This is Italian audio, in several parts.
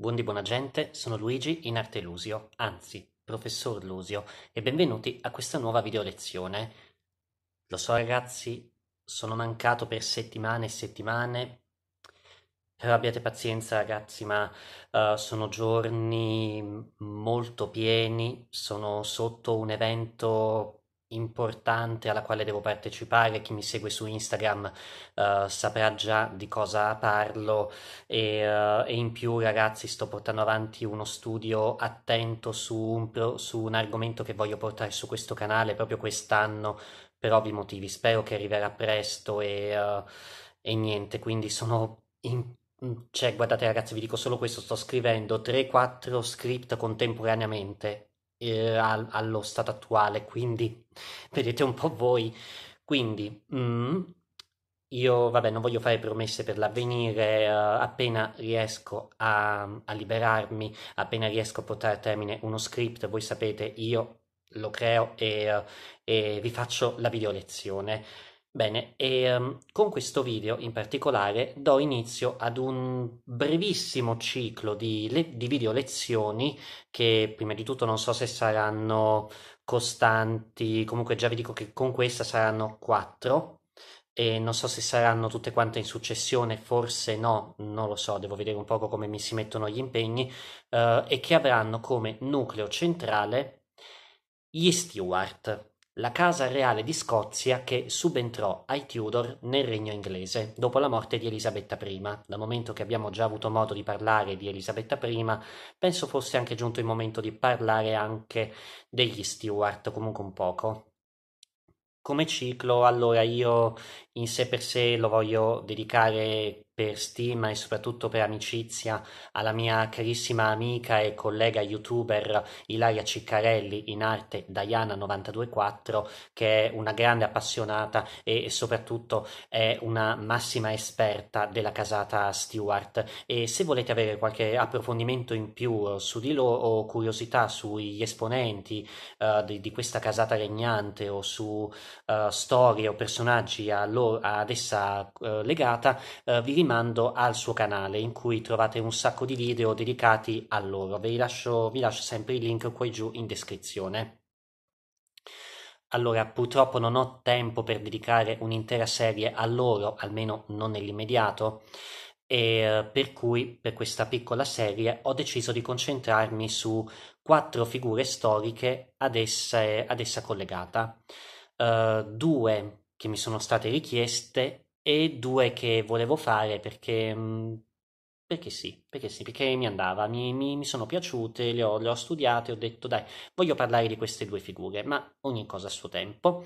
Buon di buona gente, sono Luigi in arte Lusio, anzi, professor Lusio, e benvenuti a questa nuova video lezione. Lo so ragazzi, sono mancato per settimane e settimane, però eh, abbiate pazienza ragazzi, ma uh, sono giorni molto pieni, sono sotto un evento importante alla quale devo partecipare, chi mi segue su Instagram uh, saprà già di cosa parlo e, uh, e, in più ragazzi sto portando avanti uno studio attento su un, pro, su un argomento che voglio portare su questo canale proprio quest'anno per ovvi motivi, spero che arriverà presto e, uh, e niente, quindi sono in mm, cioè, guardate ragazzi, vi dico solo questo, sto scrivendo 3-4 script contemporaneamente eh, allo stato attuale, quindi vedete un po' voi. Quindi mm, io, vabbè, non voglio fare promesse per l'avvenire, eh, appena riesco a, a liberarmi, appena riesco a portare a termine uno script, voi sapete, io lo creo e, eh, e vi faccio la video lezione. Bene, e um, con questo video in particolare do inizio ad un brevissimo ciclo di, di video lezioni che prima di tutto non so se saranno costanti, comunque già vi dico che con questa saranno quattro e non so se saranno tutte quante in successione, forse no, non lo so, devo vedere un poco come mi si mettono gli impegni, uh, e che avranno come nucleo centrale gli steward la casa reale di Scozia che subentrò ai Tudor nel regno inglese dopo la morte di Elisabetta I. Dal momento che abbiamo già avuto modo di parlare di Elisabetta I, penso fosse anche giunto il momento di parlare anche degli Stuart, comunque un poco. Come ciclo, allora io in sé per sé lo voglio dedicare per stima e soprattutto per amicizia alla mia carissima amica e collega youtuber Ilaria Ciccarelli in arte Diana924 che è una grande appassionata e soprattutto è una massima esperta della casata Stewart e se volete avere qualche approfondimento in più su di loro o curiosità sugli esponenti uh, di, di, questa casata regnante o su uh, storie o personaggi a loro, ad essa uh, legata vi rimando rimando al suo canale in cui trovate un sacco di video dedicati a loro. Vi lascio, vi lascio sempre il link qui giù in descrizione. Allora, purtroppo non ho tempo per dedicare un'intera serie a loro, almeno non nell'immediato, e per cui per questa piccola serie ho deciso di concentrarmi su quattro figure storiche ad essa, ad essa collegata. Uh, due che mi sono state richieste e due che volevo fare perché, mm, perché sì, perché sì, perché mi andava, mi, mi, mi sono piaciute, le ho, le ho studiate, ho detto dai, voglio parlare di queste due figure, ma ogni cosa a suo tempo.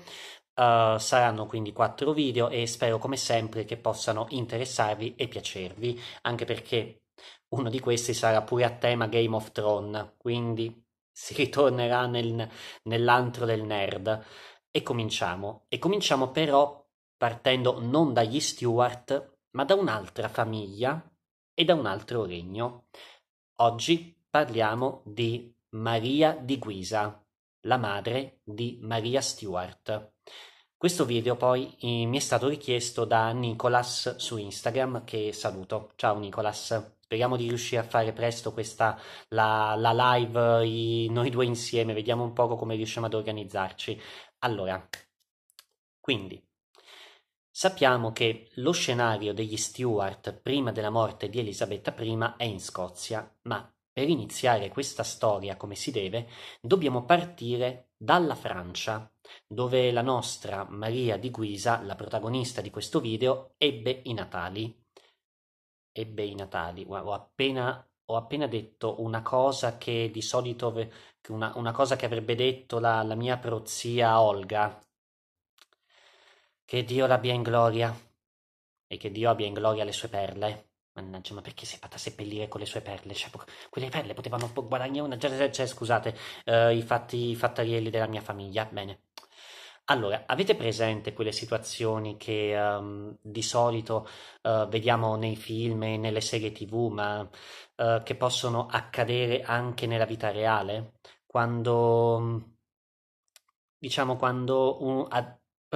Uh, saranno quindi quattro video e spero come sempre che possano interessarvi e piacervi, anche perché uno di questi sarà pure a tema Game of Thrones, quindi si ritornerà nel, nell'antro del nerd. E cominciamo. E cominciamo però partendo non dagli Stuart, ma da un'altra famiglia e da un altro regno. Oggi parliamo di Maria di Guisa, la madre di Maria Stuart. Questo video poi eh, mi è stato richiesto da Nicolas su Instagram che saluto. Ciao Nicolas. Speriamo di riuscire a fare presto questa la, la live i, noi due insieme, vediamo un poco come riusciamo ad organizzarci. Allora, quindi Sappiamo che lo scenario degli Stuart prima della morte di Elisabetta I è in Scozia, ma per iniziare questa storia come si deve dobbiamo partire dalla Francia, dove la nostra Maria di Guisa, la protagonista di questo video, ebbe i Natali. Ebbe i Natali, ho appena, ho appena detto una cosa che di solito, una, una cosa che avrebbe detto la, la mia prozia Olga, che Dio l'abbia in gloria e che Dio abbia in gloria le sue perle. Mannaggia, ma perché si è fatta seppellire con le sue perle? Cioè, quelle perle potevano guadagnare una. Cioè, scusate, eh, i, fatti, i fattarielli della mia famiglia. Bene. Allora, avete presente quelle situazioni che um, di solito uh, vediamo nei film e nelle serie tv, ma uh, che possono accadere anche nella vita reale? Quando, diciamo, quando un,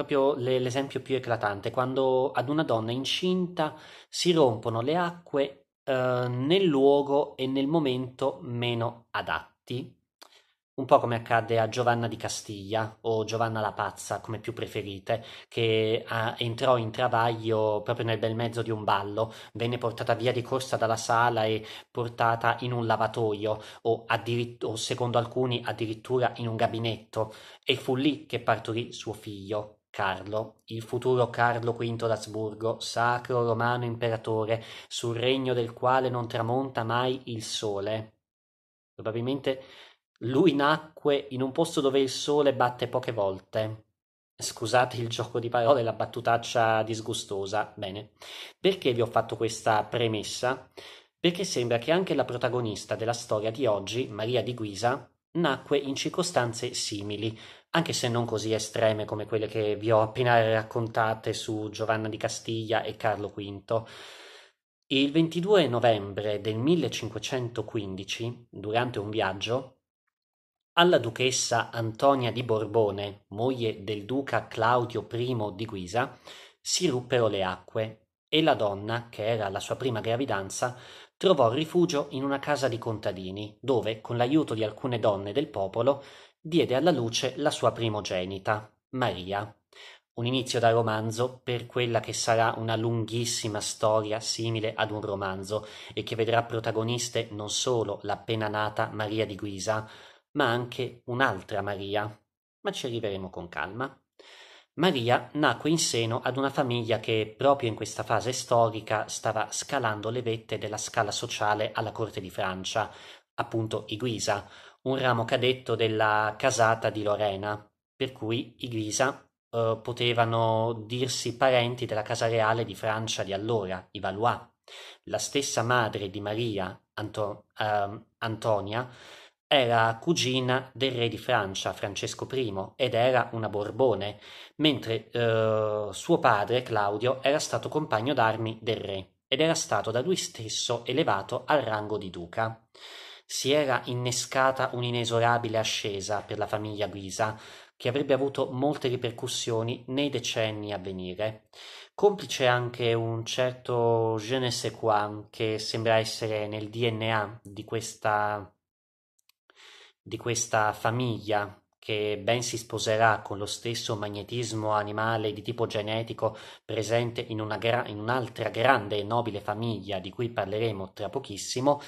proprio l'esempio più eclatante, quando ad una donna incinta si rompono le acque eh, nel luogo e nel momento meno adatti, un po' come accade a Giovanna di Castiglia o Giovanna la Pazza, come più preferite, che a, ah, entrò in travaglio proprio nel bel mezzo di un ballo, venne portata via di corsa dalla sala e portata in un lavatoio o, addirit- o secondo alcuni addirittura in un gabinetto e fu lì che partorì suo figlio, Carlo, il futuro Carlo V d'Asburgo, sacro romano imperatore, sul regno del quale non tramonta mai il sole. Probabilmente lui nacque in un posto dove il sole batte poche volte. Scusate il gioco di parole, la battutaccia disgustosa. Bene, perché vi ho fatto questa premessa? Perché sembra che anche la protagonista della storia di oggi, Maria di Guisa, nacque in circostanze simili, anche se non così estreme come quelle che vi ho appena raccontate su Giovanna di Castiglia e Carlo V. Il 22 novembre del 1515, durante un viaggio, alla duchessa Antonia di Borbone, moglie del duca Claudio I di Guisa, si ruppero le acque e la donna, che era la sua prima gravidanza, trovò rifugio in una casa di contadini, dove, con l'aiuto di alcune donne del popolo, diede alla luce la sua primogenita, Maria. Un inizio da romanzo per quella che sarà una lunghissima storia simile ad un romanzo e che vedrà protagoniste non solo l'appena nata Maria di Guisa, ma anche un'altra Maria. Ma ci arriveremo con calma. Maria nacque in seno ad una famiglia che proprio in questa fase storica stava scalando le vette della scala sociale alla corte di Francia, appunto i Guisa, un ramo cadetto della casata di Lorena, per cui i Grisa eh, potevano dirsi parenti della casa reale di Francia di allora, i Valois. La stessa madre di Maria, Anto- eh, Antonia, era cugina del re di Francia, Francesco I, ed era una Borbone, mentre eh, suo padre, Claudio, era stato compagno d'armi del re ed era stato da lui stesso elevato al rango di duca si era innescata un'inesorabile ascesa per la famiglia Guisa, che avrebbe avuto molte ripercussioni nei decenni a venire. Complice anche un certo je ne sais quoi che sembra essere nel DNA di questa, di questa famiglia che ben si sposerà con lo stesso magnetismo animale di tipo genetico presente in, una gra- in un'altra grande e nobile famiglia di cui parleremo tra pochissimo,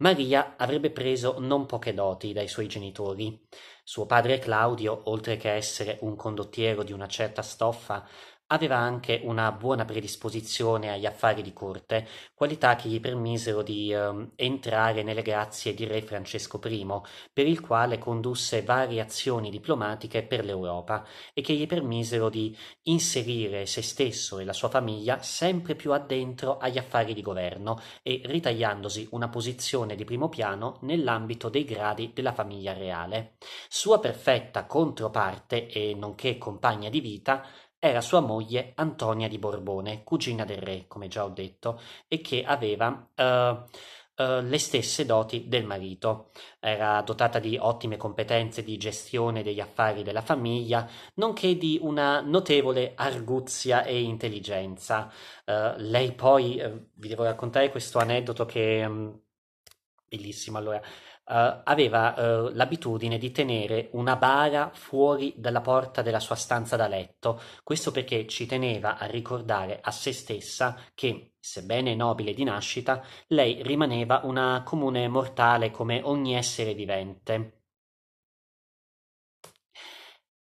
Maria avrebbe preso non poche doti dai suoi genitori. Suo padre Claudio, oltre che essere un condottiero di una certa stoffa, Aveva anche una buona predisposizione agli affari di corte, qualità che gli permisero di eh, entrare nelle grazie di re Francesco I, per il quale condusse varie azioni diplomatiche per l'Europa e che gli permisero di inserire se stesso e la sua famiglia sempre più addentro agli affari di governo e ritagliandosi una posizione di primo piano nell'ambito dei gradi della famiglia reale. Sua perfetta controparte e nonché compagna di vita era sua moglie Antonia di Borbone, cugina del re, come già ho detto, e che aveva uh, uh, le stesse doti del marito. Era dotata di ottime competenze di gestione degli affari della famiglia, nonché di una notevole arguzia e intelligenza. Uh, lei poi, vi devo raccontare questo aneddoto che... Um, bellissimo, allora... Uh, aveva uh, l'abitudine di tenere una bara fuori dalla porta della sua stanza da letto, questo perché ci teneva a ricordare a se stessa che, sebbene nobile di nascita, lei rimaneva una comune mortale come ogni essere vivente.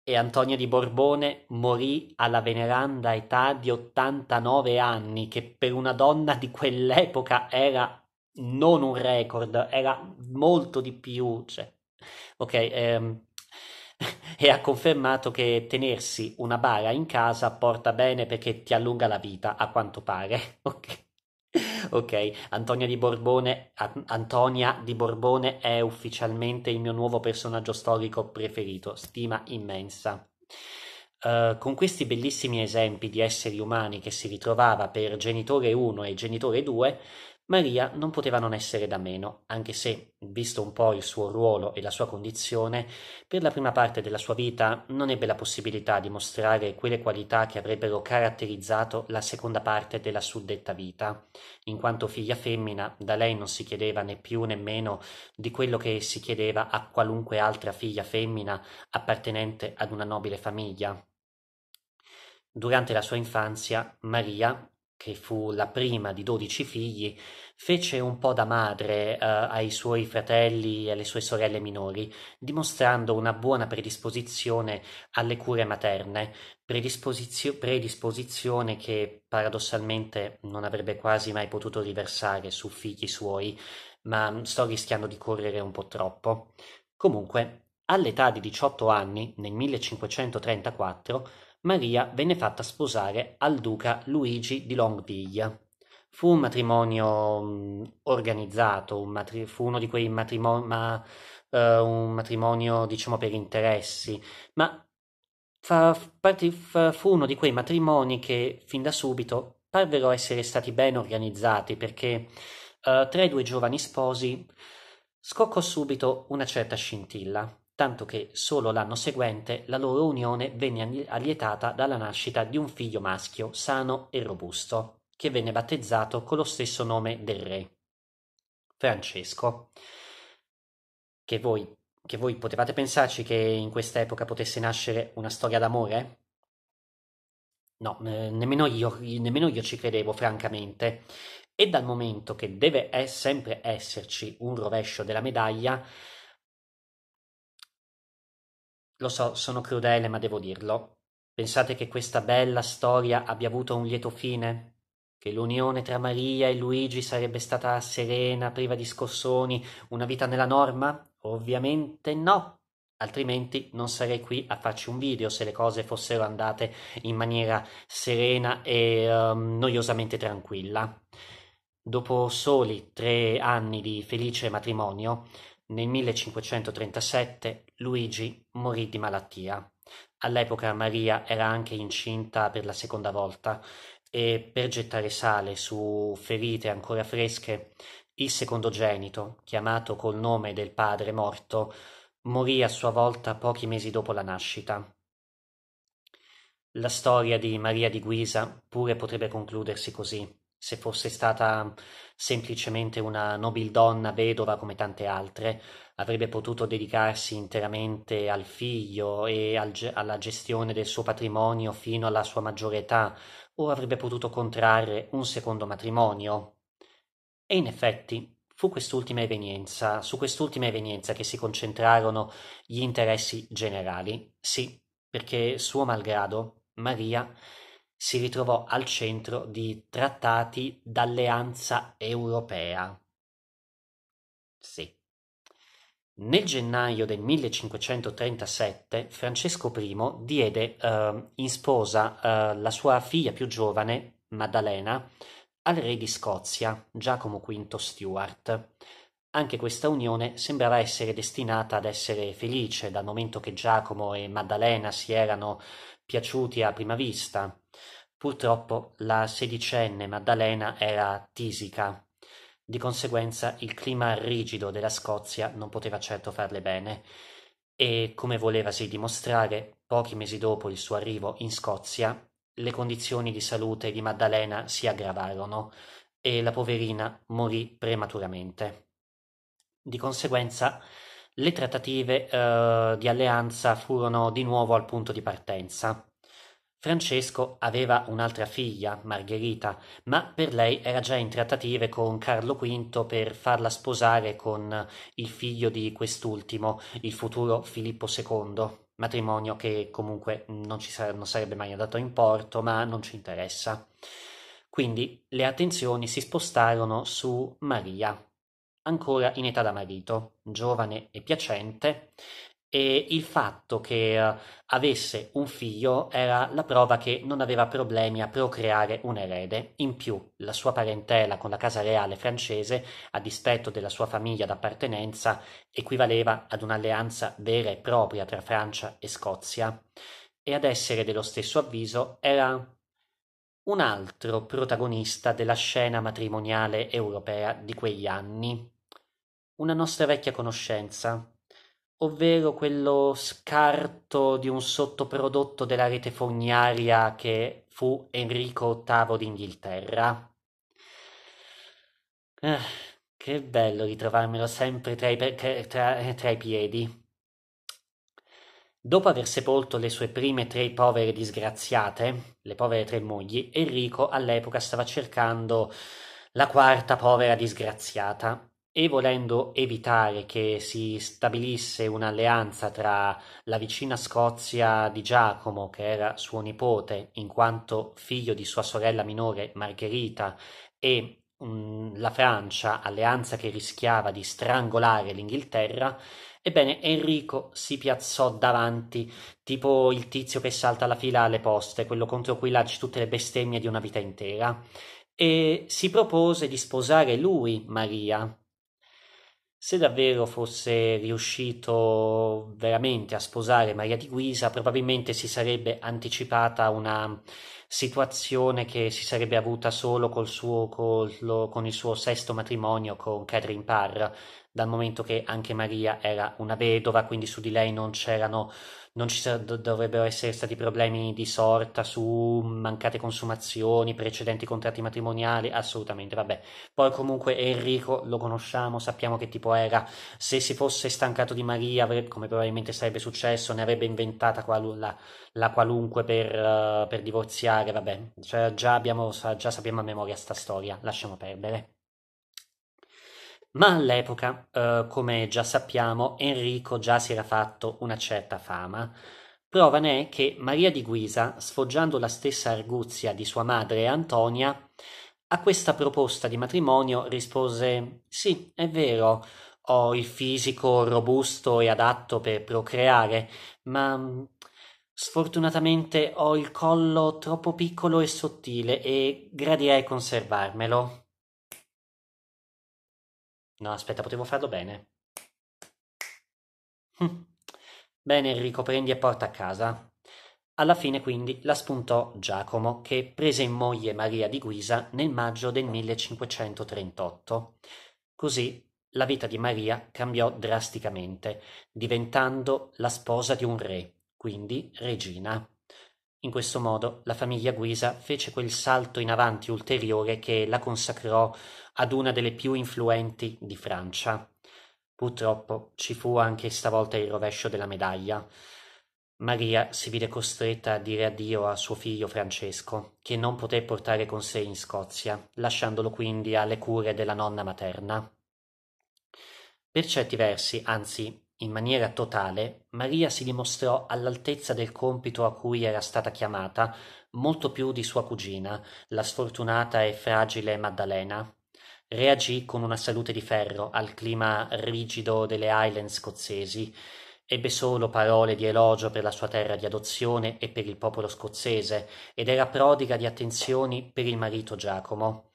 E Antonio di Borbone morì alla veneranda età di 89 anni, che per una donna di quell'epoca era non un record, era molto di più. Cioè, ok, ehm, e ha confermato che tenersi una bara in casa porta bene perché ti allunga la vita, a quanto pare. Ok. Ok, Antonia di, Borbone, An- Antonia di Borbone è ufficialmente il mio nuovo personaggio storico preferito, stima immensa. Uh, con questi bellissimi esempi di esseri umani che si ritrovava per genitore 1 e genitore 2, Maria non poteva non essere da meno, anche se, visto un po' il suo ruolo e la sua condizione, per la prima parte della sua vita non ebbe la possibilità di mostrare quelle qualità che avrebbero caratterizzato la seconda parte della suddetta vita. In quanto figlia femmina, da lei non si chiedeva né più né meno di quello che si chiedeva a qualunque altra figlia femmina appartenente ad una nobile famiglia. Durante la sua infanzia, Maria, che fu la prima di dodici figli, fece un po' da madre eh, ai suoi fratelli e alle sue sorelle minori, dimostrando una buona predisposizione alle cure materne, predisposizio- predisposizione che paradossalmente non avrebbe quasi mai potuto riversare su figli suoi, ma sto rischiando di correre un po' troppo. Comunque, all'età di 18 anni, nel 1534, Maria venne fatta sposare al duca Luigi di Longviglia. Fu un matrimonio mm, organizzato, un matri- fu uno di quei matrimoni, ma, uh, un matrimonio diciamo per interessi, ma fa, parti, fu uno di quei matrimoni che fin da subito parvero essere stati ben organizzati perché uh, tra i due giovani sposi scoccò subito una certa scintilla tanto che solo l'anno seguente la loro unione venne allietata dalla nascita di un figlio maschio sano e robusto, che venne battezzato con lo stesso nome del re, Francesco. Che voi, che voi potevate pensarci che in questa epoca potesse nascere una storia d'amore? No, nemmeno, io, nemmeno io ci credevo, francamente. E dal momento che deve sempre esserci un rovescio della medaglia, lo so, sono crudele, ma devo dirlo. Pensate che questa bella storia abbia avuto un lieto fine? Che l'unione tra Maria e Luigi sarebbe stata serena, priva di scossoni, una vita nella norma? Ovviamente no. Altrimenti non sarei qui a farci un video se le cose fossero andate in maniera serena e um, noiosamente tranquilla. Dopo soli tre anni di felice matrimonio, nel 1537 Luigi morì di malattia. All'epoca Maria era anche incinta per la seconda volta e per gettare sale su ferite ancora fresche, il secondogenito, chiamato col nome del padre morto, morì a sua volta pochi mesi dopo la nascita. La storia di Maria di Guisa pure potrebbe concludersi così se fosse stata semplicemente una nobildonna vedova come tante altre, avrebbe potuto dedicarsi interamente al figlio e al ge- alla gestione del suo patrimonio fino alla sua maggiore età, o avrebbe potuto contrarre un secondo matrimonio. E in effetti fu quest'ultima evenienza, su quest'ultima evenienza che si concentrarono gli interessi generali. Sì, perché suo malgrado, Maria si ritrovò al centro di trattati d'alleanza europea. Sì. Nel gennaio del 1537 Francesco I diede eh, in sposa eh, la sua figlia più giovane, Maddalena, al re di Scozia, Giacomo V Stuart. Anche questa unione sembrava essere destinata ad essere felice dal momento che Giacomo e Maddalena si erano piaciuti a prima vista. Purtroppo la sedicenne Maddalena era tisica, di conseguenza il clima rigido della Scozia non poteva certo farle bene e, come volevasi dimostrare, pochi mesi dopo il suo arrivo in Scozia, le condizioni di salute di Maddalena si aggravarono e la poverina morì prematuramente. Di conseguenza, le trattative eh, di alleanza furono di nuovo al punto di partenza. Francesco aveva un'altra figlia, Margherita, ma per lei era già in trattative con Carlo V per farla sposare con il figlio di quest'ultimo, il futuro Filippo II, matrimonio che comunque non, ci sare- non sarebbe mai andato in porto, ma non ci interessa. Quindi le attenzioni si spostarono su Maria, ancora in età da marito, giovane e piacente, e il fatto che eh, avesse un figlio era la prova che non aveva problemi a procreare un erede. In più, la sua parentela con la casa reale francese, a dispetto della sua famiglia d'appartenenza, equivaleva ad un'alleanza vera e propria tra Francia e Scozia. E ad essere dello stesso avviso era un altro protagonista della scena matrimoniale europea di quegli anni, una nostra vecchia conoscenza, ovvero quello scarto di un sottoprodotto della rete fognaria che fu Enrico VIII d'Inghilterra. Eh, che bello ritrovarmelo sempre tra i, tra, eh, tra i piedi. Dopo aver sepolto le sue prime tre povere disgraziate, le povere tre mogli, Enrico all'epoca stava cercando la quarta povera disgraziata e volendo evitare che si stabilisse un'alleanza tra la vicina Scozia di Giacomo, che era suo nipote, in quanto figlio di sua sorella minore Margherita, e um, la Francia, alleanza che rischiava di strangolare l'Inghilterra, ebbene Enrico si piazzò davanti, tipo il tizio che salta la fila alle poste, quello contro cui lanci tutte le bestemmie di una vita intera. E si propose di sposare lui, Maria, se davvero fosse riuscito veramente a sposare Maria di Guisa, probabilmente si sarebbe anticipata una situazione che si sarebbe avuta solo col suo, col, lo, con il suo sesto matrimonio con Catherine Parr, dal momento che anche Maria era una vedova, quindi su di lei non c'erano non ci dovrebbero essere stati problemi di sorta su mancate consumazioni, precedenti contratti matrimoniali, assolutamente, vabbè. Poi comunque Enrico lo conosciamo, sappiamo che tipo era, se si fosse stancato di Maria, avrebbe, come probabilmente sarebbe successo, ne avrebbe inventata qualu- la, la, qualunque per, uh, per divorziare, vabbè, cioè, già, abbiamo, già sappiamo a memoria sta storia, lasciamo perdere. Ma all'epoca, eh, come già sappiamo, Enrico già si era fatto una certa fama. Prova ne è che Maria di Guisa, sfoggiando la stessa arguzia di sua madre Antonia, a questa proposta di matrimonio rispose: Sì, è vero, ho il fisico robusto e adatto per procreare, ma mm, sfortunatamente ho il collo troppo piccolo e sottile e gradirei conservarmelo. No, aspetta, potevo farlo bene. Hm. Bene Enrico, prendi e porta a casa. Alla fine quindi la spuntò Giacomo, che prese in moglie Maria di Guisa nel maggio del 1538. Così la vita di Maria cambiò drasticamente, diventando la sposa di un re, quindi regina. In questo modo la famiglia Guisa fece quel salto in avanti ulteriore che la consacrò ad una delle più influenti di Francia. Purtroppo ci fu anche stavolta il rovescio della medaglia. Maria si vide costretta a dire addio a suo figlio Francesco, che non poté portare con sé in Scozia, lasciandolo quindi alle cure della nonna materna. Per certi versi, anzi in maniera totale, Maria si dimostrò all'altezza del compito a cui era stata chiamata, molto più di sua cugina, la sfortunata e fragile Maddalena. Reagì con una salute di ferro al clima rigido delle Highland scozzesi, ebbe solo parole di elogio per la sua terra di adozione e per il popolo scozzese, ed era prodiga di attenzioni per il marito Giacomo.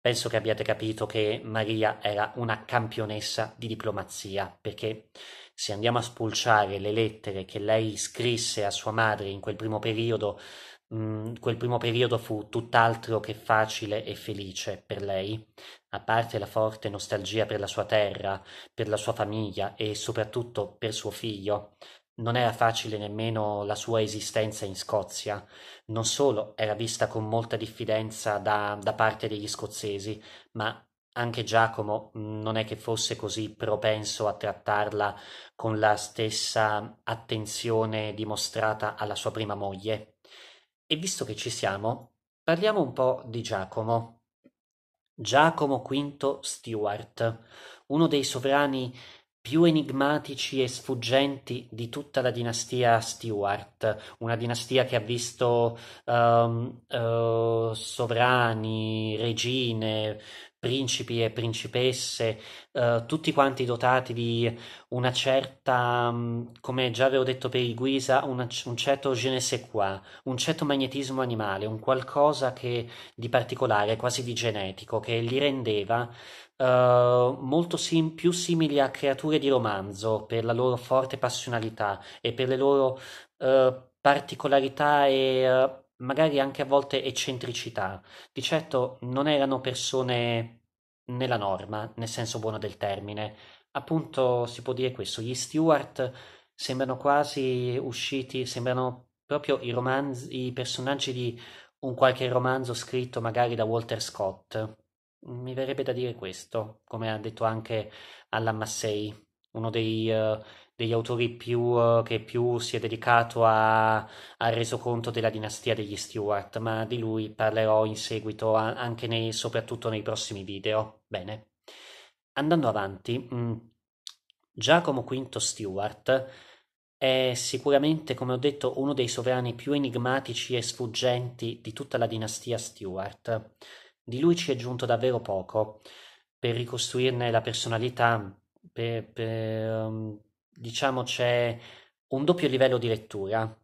Penso che abbiate capito che Maria era una campionessa di diplomazia, perché se andiamo a spulciare le lettere che lei scrisse a sua madre in quel primo periodo, mh, mm, quel primo periodo fu tutt'altro che facile e felice per lei, a parte la forte nostalgia per la sua terra, per la sua famiglia e soprattutto per suo figlio. Non era facile nemmeno la sua esistenza in Scozia. Non solo era vista con molta diffidenza da, da parte degli scozzesi, ma anche Giacomo mm, non è che fosse così propenso a trattarla con la stessa attenzione dimostrata alla sua prima moglie. E visto che ci siamo, parliamo un po' di Giacomo. Giacomo V Stuart, uno dei sovrani più enigmatici e sfuggenti di tutta la dinastia Stuart, una dinastia che ha visto um, uh, sovrani, regine, principi e principesse, eh, tutti quanti dotati di una certa, mm, come già avevo detto per il Guisa, una, un certo je ne sais quoi, un certo magnetismo animale, un qualcosa che, di particolare, quasi di genetico, che li rendeva Uh, molto sim- più simili a creature di romanzo per la loro forte passionalità e per le loro uh, particolarità e uh, magari anche a volte eccentricità. Di certo non erano persone nella norma, nel senso buono del termine. Appunto si può dire questo, gli Stewart sembrano quasi usciti, sembrano proprio i, romanzi, i personaggi di un qualche romanzo scritto magari da Walter Scott. Mi verrebbe da dire questo, come ha detto anche Alan Massey, uno dei, uh, degli autori più, eh, che più si è dedicato al resoconto della dinastia degli Stuart, ma di lui parlerò in seguito, anche nei, soprattutto nei prossimi video. Bene. Andando avanti, mm, Giacomo V Stuart è sicuramente, come ho detto, uno dei sovrani più enigmatici e sfuggenti di tutta la dinastia Stuart. Di lui ci è giunto davvero poco. Per ricostruirne la personalità, per, per, mm, diciamo c'è un doppio livello di lettura.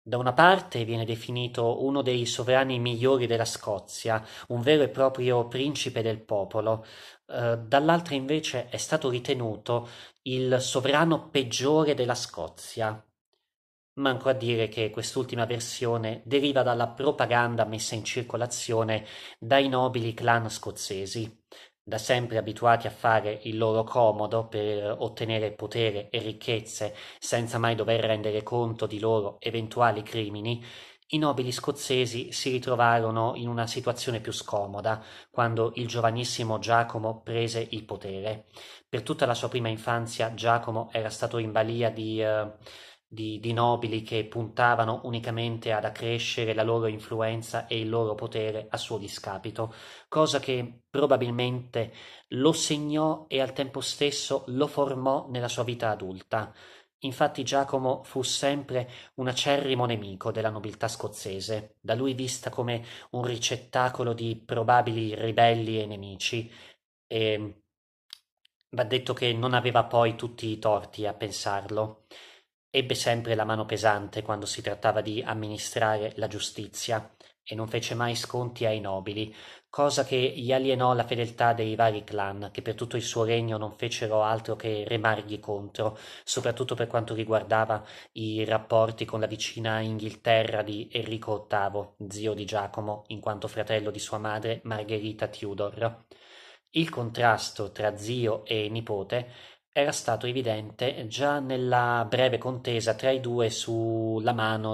Da una parte viene definito uno dei sovrani migliori della Scozia, un vero e proprio principe del popolo, eh, dall'altra invece è stato ritenuto il sovrano peggiore della Scozia. Manco a dire che quest'ultima versione deriva dalla propaganda messa in circolazione dai nobili clan scozzesi da sempre abituati a fare il loro comodo per ottenere potere e ricchezze senza mai dover rendere conto di loro eventuali crimini, i nobili scozzesi si ritrovarono in una situazione più scomoda quando il giovanissimo Giacomo prese il potere. Per tutta la sua prima infanzia Giacomo era stato in balia di eh, di, di nobili che puntavano unicamente ad accrescere la loro influenza e il loro potere a suo discapito, cosa che probabilmente lo segnò e al tempo stesso lo formò nella sua vita adulta. Infatti Giacomo fu sempre un acerrimo nemico della nobiltà scozzese, da lui vista come un ricettacolo di probabili ribelli e nemici, e ehm, va detto che non aveva poi tutti i torti a pensarlo. Ebbe sempre la mano pesante quando si trattava di amministrare la giustizia e non fece mai sconti ai nobili, cosa che gli alienò la fedeltà dei vari clan che per tutto il suo regno non fecero altro che remargli contro, soprattutto per quanto riguardava i rapporti con la vicina Inghilterra di Enrico VIII, zio di Giacomo, in quanto fratello di sua madre Margherita Tudor. Il contrasto tra zio e nipote era stato evidente già nella breve contesa tra i due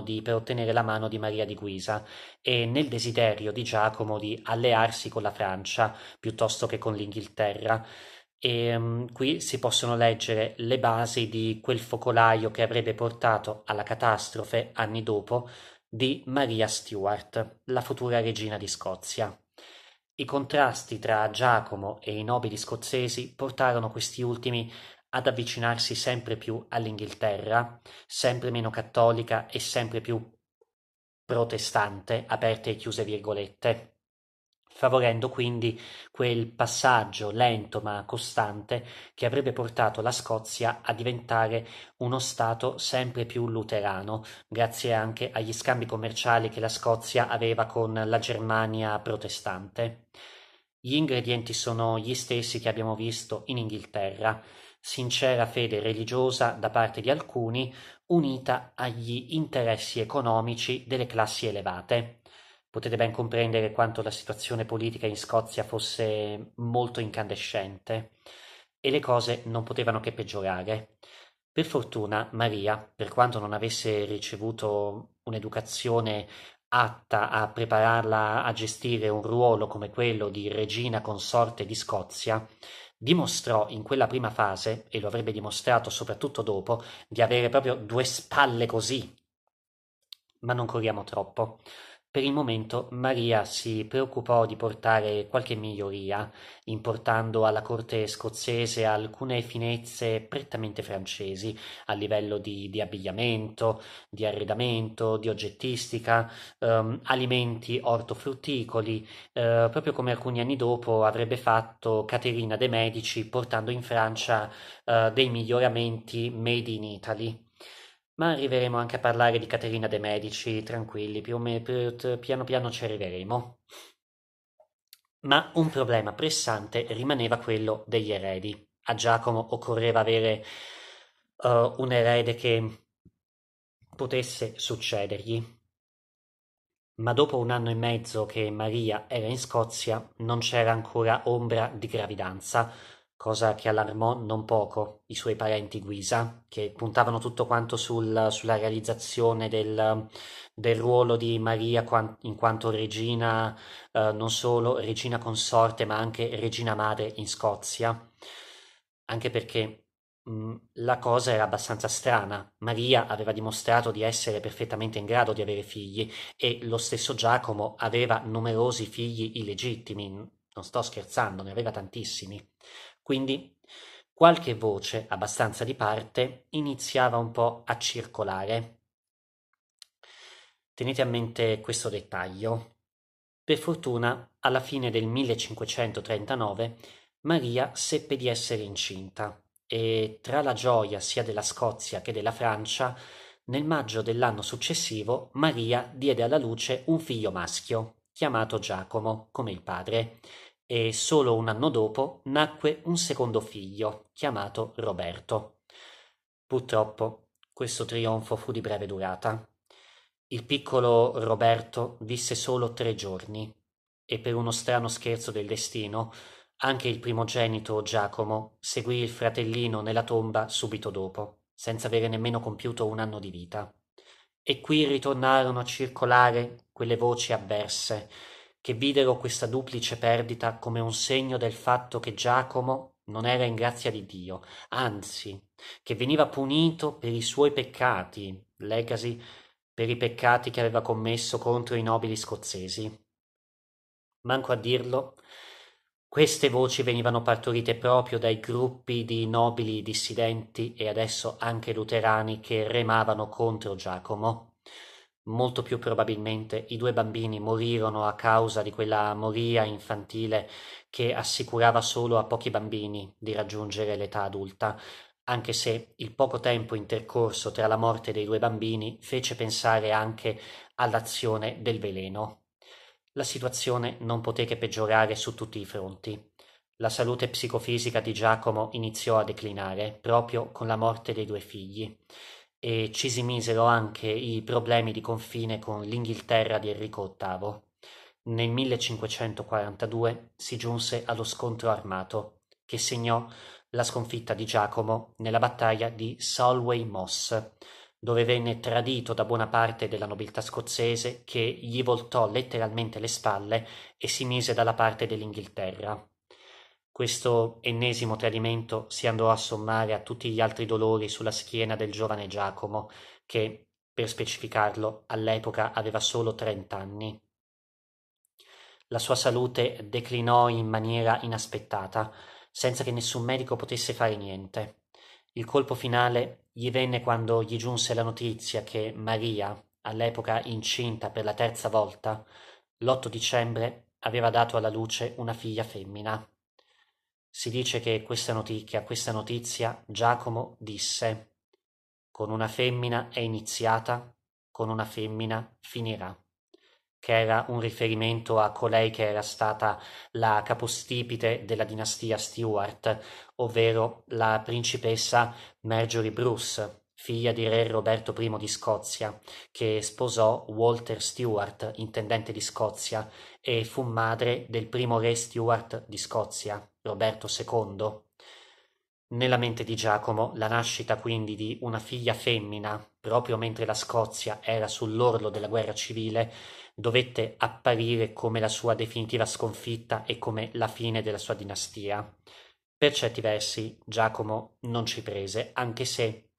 di, per ottenere la mano di Maria di Guisa e nel desiderio di Giacomo di allearsi con la Francia piuttosto che con l'Inghilterra. E um, qui si possono leggere le basi di quel focolaio che avrebbe portato alla catastrofe anni dopo di Maria Stuart, la futura regina di Scozia. I contrasti tra Giacomo e i nobili scozzesi portarono questi ultimi ad avvicinarsi sempre più all'Inghilterra, sempre meno cattolica e sempre più protestante, aperte e chiuse virgolette favorendo quindi quel passaggio lento ma costante che avrebbe portato la Scozia a diventare uno Stato sempre più luterano, grazie anche agli scambi commerciali che la Scozia aveva con la Germania protestante. Gli ingredienti sono gli stessi che abbiamo visto in Inghilterra, sincera fede religiosa da parte di alcuni, unita agli interessi economici delle classi elevate potete ben comprendere quanto la situazione politica in Scozia fosse molto incandescente e le cose non potevano che peggiorare. Per fortuna Maria, per quanto non avesse ricevuto un'educazione atta a prepararla a gestire un ruolo come quello di regina consorte di Scozia, dimostrò in quella prima fase, e lo avrebbe dimostrato soprattutto dopo, di avere proprio due spalle così. Ma non corriamo troppo. Per il momento Maria si preoccupò di portare qualche miglioria, importando alla corte scozzese alcune finezze prettamente francesi a livello di, di abbigliamento, di arredamento, di oggettistica, ehm, alimenti ortofrutticoli, eh, proprio come alcuni anni dopo avrebbe fatto Caterina de' Medici portando in Francia eh, dei miglioramenti made in Italy. Ma arriveremo anche a parlare di Caterina de' Medici, tranquilli, più o più, piano piano ci arriveremo. Ma un problema pressante rimaneva quello degli eredi. A Giacomo occorreva avere uh, un erede che potesse succedergli. Ma dopo un anno e mezzo che Maria era in Scozia non c'era ancora ombra di gravidanza, cosa che allarmò non poco i suoi parenti Guisa, che puntavano tutto quanto sul, sulla realizzazione del, del, ruolo di Maria in quanto regina, eh, non solo regina consorte, ma anche regina madre in Scozia, anche perché mh, mm, la cosa era abbastanza strana. Maria aveva dimostrato di essere perfettamente in grado di avere figli e lo stesso Giacomo aveva numerosi figli illegittimi, non sto scherzando, ne aveva tantissimi. Quindi qualche voce, abbastanza di parte, iniziava un po' a circolare. Tenete a mente questo dettaglio. Per fortuna, alla fine del 1539, Maria seppe di essere incinta e tra la gioia sia della Scozia che della Francia, nel maggio dell'anno successivo Maria diede alla luce un figlio maschio, chiamato Giacomo, come il padre, e solo un anno dopo nacque un secondo figlio, chiamato Roberto. Purtroppo questo trionfo fu di breve durata. Il piccolo Roberto visse solo tre giorni e per uno strano scherzo del destino anche il primogenito Giacomo seguì il fratellino nella tomba subito dopo, senza avere nemmeno compiuto un anno di vita. E qui ritornarono a circolare quelle voci avverse che videro questa duplice perdita come un segno del fatto che Giacomo non era in grazia di Dio, anzi, che veniva punito per i suoi peccati, leggasi per i peccati che aveva commesso contro i nobili scozzesi. Manco a dirlo, queste voci venivano partorite proprio dai gruppi di nobili dissidenti e adesso anche luterani che remavano contro Giacomo. Molto più probabilmente i due bambini morirono a causa di quella moria infantile che assicurava solo a pochi bambini di raggiungere l'età adulta, anche se il poco tempo intercorso tra la morte dei due bambini fece pensare anche all'azione del veleno. La situazione non poté che peggiorare su tutti i fronti. La salute psicofisica di Giacomo iniziò a declinare proprio con la morte dei due figli e ci si misero anche i problemi di confine con l'Inghilterra di Enrico VIII. Nel 1542 si giunse allo scontro armato, che segnò la sconfitta di Giacomo nella battaglia di Solway Moss, dove venne tradito da buona parte della nobiltà scozzese che gli voltò letteralmente le spalle e si mise dalla parte dell'Inghilterra. Questo ennesimo tradimento si andò a sommare a tutti gli altri dolori sulla schiena del giovane Giacomo, che, per specificarlo, all'epoca aveva solo trent'anni. La sua salute declinò in maniera inaspettata, senza che nessun medico potesse fare niente. Il colpo finale gli venne quando gli giunse la notizia che Maria, all'epoca incinta per la terza volta, l'8 dicembre aveva dato alla luce una figlia femmina si dice che questa notizia, questa notizia Giacomo disse con una femmina è iniziata, con una femmina finirà, che era un riferimento a colei che era stata la capostipite della dinastia Stuart, ovvero la principessa Marjorie Bruce, figlia di re Roberto I di Scozia, che sposò Walter Stewart, intendente di Scozia, e fu madre del primo re Stewart di Scozia, Roberto II. Nella mente di Giacomo la nascita quindi di una figlia femmina, proprio mentre la Scozia era sull'orlo della guerra civile, dovette apparire come la sua definitiva sconfitta e come la fine della sua dinastia. Per certi versi Giacomo non ci prese, anche se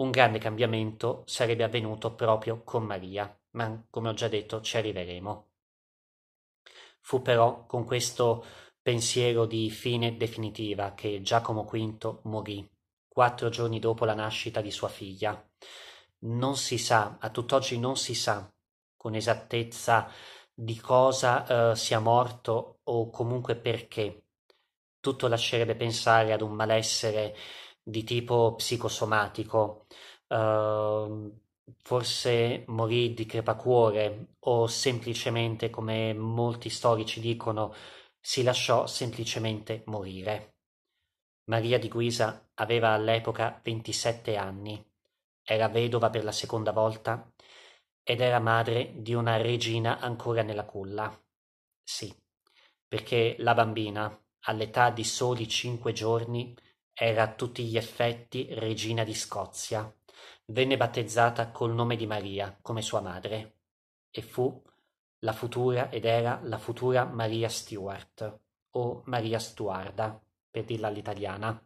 un grande cambiamento sarebbe avvenuto proprio con Maria, ma come ho già detto ci arriveremo. Fu però con questo pensiero di fine definitiva che Giacomo V morì, quattro giorni dopo la nascita di sua figlia. Non si sa, a tutt'oggi non si sa con esattezza di cosa eh, sia morto o comunque perché. Tutto lascerebbe pensare ad un malessere di tipo psicosomatico, uh, forse morì di crepacuore o semplicemente, come molti storici dicono, si lasciò semplicemente morire. Maria di Guisa aveva all'epoca 27 anni, era vedova per la seconda volta ed era madre di una regina ancora nella culla. Sì, perché la bambina, all'età di soli cinque giorni, era a tutti gli effetti regina di Scozia. Venne battezzata col nome di Maria, come sua madre, e fu la futura ed era la futura Maria Stuart, o Maria Stuarda, per dirla all'italiana.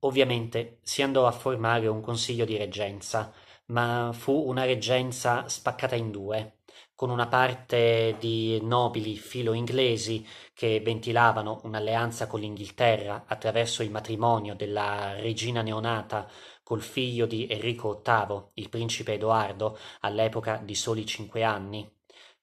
Ovviamente si andò a formare un consiglio di reggenza, ma fu una reggenza spaccata in due, con una parte di nobili filo-inglesi che ventilavano un'alleanza con l'Inghilterra attraverso il matrimonio della regina neonata col figlio di Enrico VIII, il principe Edoardo, all'epoca di soli cinque anni.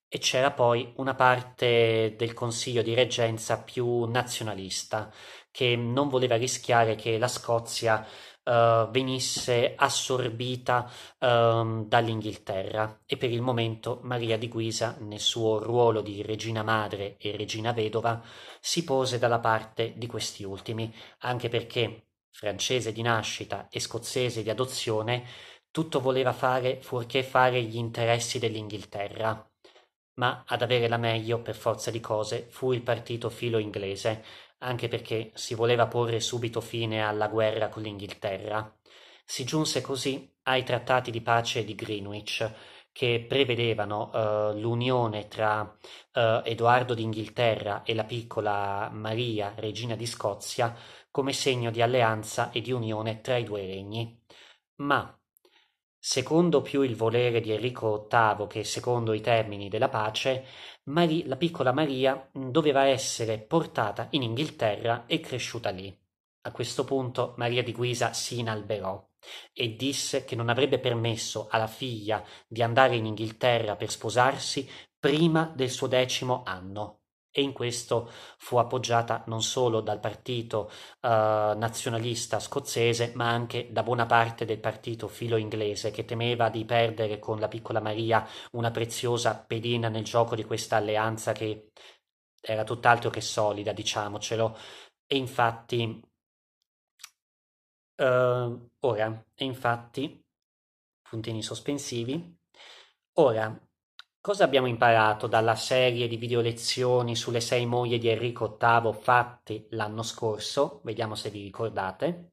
E c'era poi una parte del consiglio di reggenza più nazionalista, che non voleva rischiare che la Scozia uh, venisse assorbita um, dall'Inghilterra e per il momento Maria di Guisa nel suo ruolo di regina madre e regina vedova si pose dalla parte di questi ultimi, anche perché francese di nascita e scozzese di adozione, tutto voleva fare fuorché fare gli interessi dell'Inghilterra. Ma ad avere la meglio, per forza di cose, fu il partito filo inglese, anche perché si voleva porre subito fine alla guerra con l'Inghilterra. Si giunse così ai trattati di pace di Greenwich, che prevedevano uh, l'unione tra uh, Edoardo d'Inghilterra e la piccola Maria, regina di Scozia, come segno di alleanza e di unione tra i due regni. Ma secondo più il volere di Enrico VIII che secondo i termini della pace, Marie, la piccola Maria doveva essere portata in Inghilterra e cresciuta lì. A questo punto Maria di Guisa si inalberò e disse che non avrebbe permesso alla figlia di andare in Inghilterra per sposarsi prima del suo decimo anno e in questo fu appoggiata non solo dal partito eh, nazionalista scozzese, ma anche da buona parte del partito filo inglese che temeva di perdere con la piccola Maria una preziosa pedina nel gioco di questa alleanza che era tutt'altro che solida, diciamocelo. E infatti Uh, ora, infatti, puntini sospensivi. Ora, Cosa abbiamo imparato dalla serie di videolezioni sulle sei mogli di Enrico VIII fatti l'anno scorso? Vediamo se vi ricordate.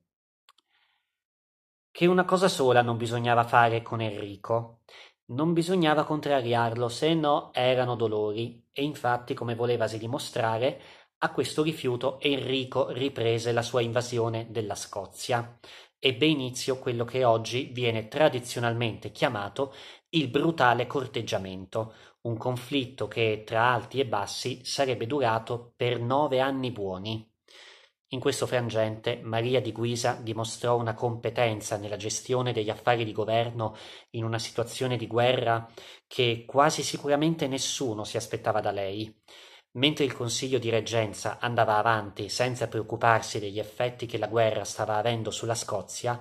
Che una cosa sola non bisognava fare con Enrico. Non bisognava contrariarlo, se no erano dolori, e infatti, come volevasi dimostrare, a questo rifiuto Enrico riprese la sua invasione della Scozia. Ebbe inizio quello che oggi viene tradizionalmente chiamato il brutale corteggiamento, un conflitto che tra alti e bassi sarebbe durato per nove anni buoni. In questo frangente Maria di Guisa dimostrò una competenza nella gestione degli affari di governo in una situazione di guerra che quasi sicuramente nessuno si aspettava da lei. Mentre il Consiglio di Reggenza andava avanti senza preoccuparsi degli effetti che la guerra stava avendo sulla Scozia,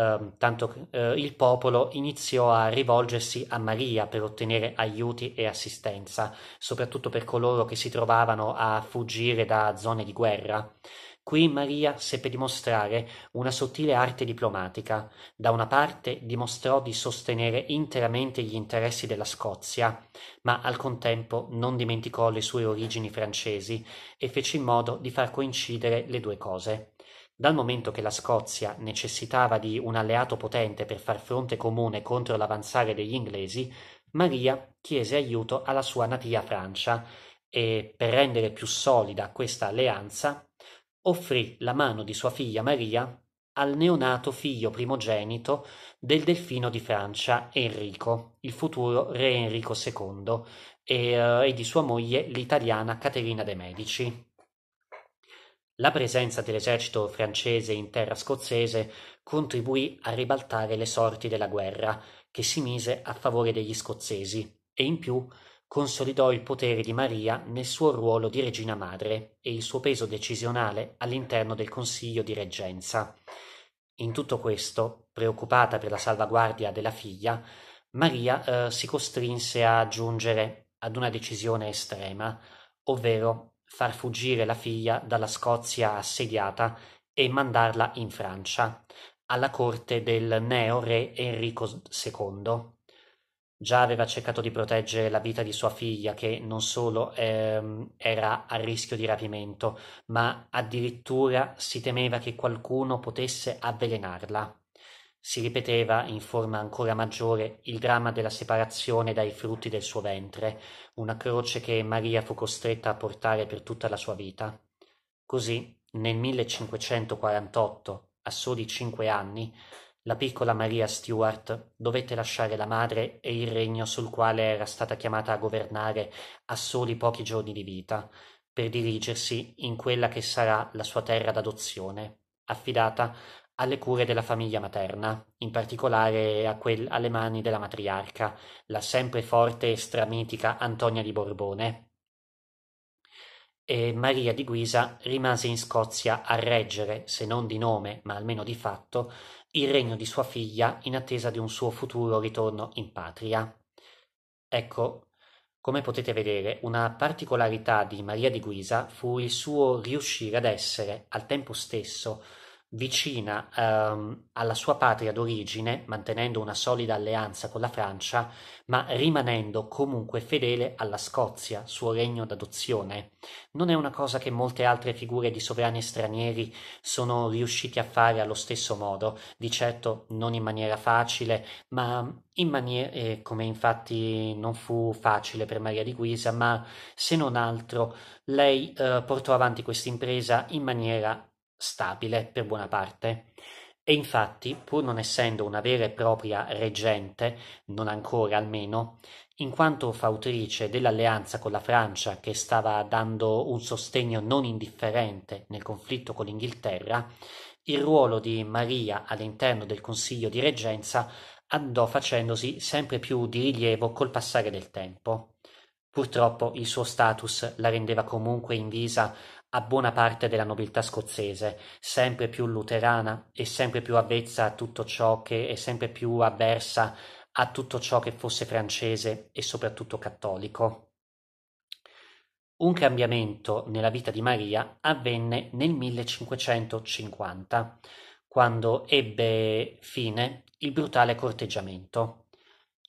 Ehm, tanto eh, il popolo iniziò a rivolgersi a Maria per ottenere aiuti e assistenza, soprattutto per coloro che si trovavano a fuggire da zone di guerra. Qui Maria seppe dimostrare una sottile arte diplomatica. Da una parte dimostrò di sostenere interamente gli interessi della Scozia, ma al contempo non dimenticò le sue origini francesi e fece in modo di far coincidere le due cose. Dal momento che la Scozia necessitava di un alleato potente per far fronte comune contro l'avanzare degli inglesi, Maria chiese aiuto alla sua natia Francia e, per rendere più solida questa alleanza, offrì la mano di sua figlia Maria al neonato figlio primogenito del delfino di Francia Enrico, il futuro re Enrico II, e, eh, e di sua moglie l'italiana Caterina de' Medici. La presenza dell'esercito francese in terra scozzese contribuì a ribaltare le sorti della guerra, che si mise a favore degli scozzesi, e in più consolidò il potere di Maria nel suo ruolo di regina madre e il suo peso decisionale all'interno del Consiglio di Reggenza. In tutto questo, preoccupata per la salvaguardia della figlia, Maria eh, si costrinse a giungere ad una decisione estrema, ovvero far fuggire la figlia dalla Scozia assediata e mandarla in Francia, alla corte del neo re Enrico II. Già aveva cercato di proteggere la vita di sua figlia, che non solo ehm, era a rischio di rapimento, ma addirittura si temeva che qualcuno potesse avvelenarla. Si ripeteva, in forma ancora maggiore, il dramma della separazione dai frutti del suo ventre, una croce che Maria fu costretta a portare per tutta la sua vita. Così, nel 1548, a soli cinque anni, la piccola Maria Stuart dovette lasciare la madre e il regno sul quale era stata chiamata a governare a soli pochi giorni di vita, per dirigersi in quella che sarà la sua terra d'adozione, affidata alle cure della famiglia materna, in particolare quel, alle mani della matriarca, la sempre forte e stramitica Antonia di Borbone. E Maria di Guisa rimase in Scozia a reggere, se non di nome, ma almeno di fatto, il regno di sua figlia in attesa di un suo futuro ritorno in patria. Ecco, come potete vedere, una particolarità di Maria di Guisa fu il suo riuscire ad essere, al tempo stesso, vicina ehm, alla sua patria d'origine, mantenendo una solida alleanza con la Francia, ma rimanendo comunque fedele alla Scozia, suo regno d'adozione. Non è una cosa che molte altre figure di sovrani stranieri sono riusciti a fare allo stesso modo, di certo non in maniera facile, ma in maniera eh, come infatti non fu facile per Maria di Guisa, ma se non altro lei eh, portò avanti questa impresa in maniera stabile per buona parte. E infatti, pur non essendo una vera e propria reggente, non ancora almeno, in quanto fautrice dell'alleanza con la Francia che stava dando un sostegno non indifferente nel conflitto con l'Inghilterra, il ruolo di Maria all'interno del Consiglio di Reggenza andò facendosi sempre più di rilievo col passare del tempo. Purtroppo il suo status la rendeva comunque invisa a buona parte della nobiltà scozzese, sempre più luterana e sempre più avvezza a tutto ciò che è sempre più avversa a tutto ciò che fosse francese e soprattutto cattolico. Un cambiamento nella vita di Maria avvenne nel 1550, quando ebbe fine il brutale corteggiamento.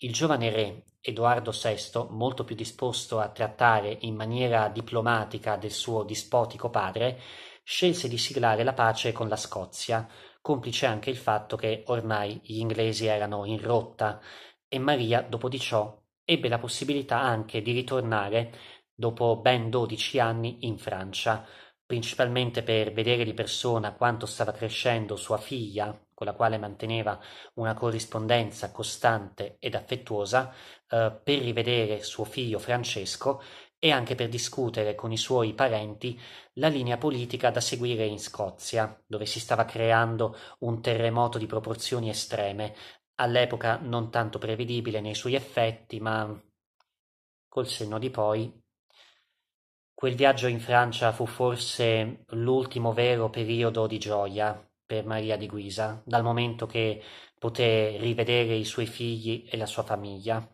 Il giovane re Edoardo VI, molto più disposto a trattare in maniera diplomatica del suo dispotico padre, scelse di siglare la pace con la Scozia, complice anche il fatto che ormai gli inglesi erano in rotta, e Maria, dopo di ciò, ebbe la possibilità anche di ritornare dopo ben dodici anni in Francia, principalmente per vedere di persona quanto stava crescendo sua figlia con la quale manteneva una corrispondenza costante ed affettuosa, eh, per rivedere suo figlio Francesco e anche per discutere con i suoi parenti la linea politica da seguire in Scozia, dove si stava creando un terremoto di proporzioni estreme, all'epoca non tanto prevedibile nei suoi effetti, ma col senno di poi Quel viaggio in Francia fu forse l'ultimo vero periodo di gioia per Maria di Guisa, dal momento che poté rivedere i suoi figli e la sua famiglia.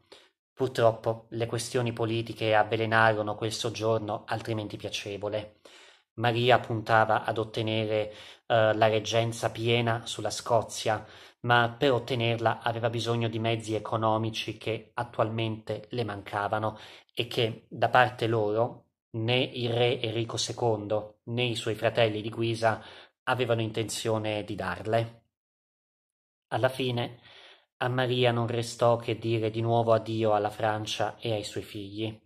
Purtroppo le questioni politiche avvelenarono quel soggiorno altrimenti piacevole. Maria puntava ad ottenere eh, la reggenza piena sulla Scozia, ma per ottenerla aveva bisogno di mezzi economici che attualmente le mancavano e che da parte loro né il re Enrico II né i suoi fratelli di Guisa avevano intenzione di darle. Alla fine a Maria non restò che dire di nuovo addio alla Francia e ai suoi figli.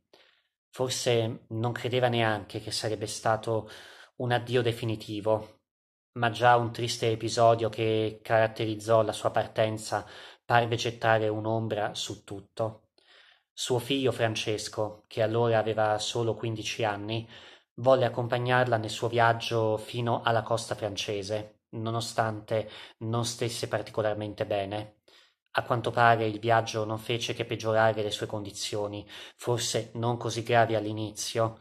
Forse non credeva neanche che sarebbe stato un addio definitivo, ma già un triste episodio che caratterizzò la sua partenza parve gettare un'ombra su tutto. Suo figlio Francesco, che allora aveva solo quindici anni, volle accompagnarla nel suo viaggio fino alla costa francese, nonostante non stesse particolarmente bene. A quanto pare il viaggio non fece che peggiorare le sue condizioni, forse non così gravi all'inizio.